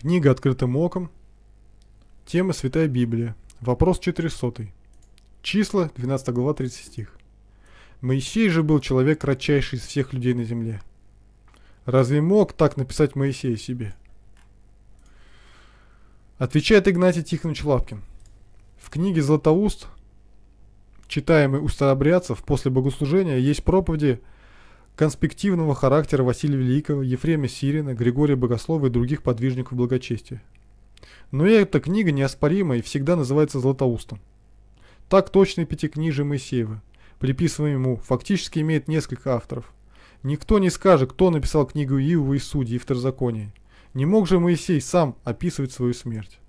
Книга «Открытым оком». Тема «Святая Библия». Вопрос 400. Числа, 12 глава, 30 стих. Моисей же был человек кратчайший из всех людей на земле. Разве мог так написать Моисей себе? Отвечает Игнатий Тихонович Лапкин. В книге «Златоуст», читаемой у старобрядцев после богослужения, есть проповеди – конспективного характера Василия Великого, Ефрема Сирина, Григория Богослова и других подвижников благочестия. Но и эта книга неоспорима и всегда называется Златоустом. Так точно и пятикнижие Моисеева, приписываем ему, фактически имеет несколько авторов. Никто не скажет, кто написал книгу Иова и Судьи и Второзаконие. Не мог же Моисей сам описывать свою смерть.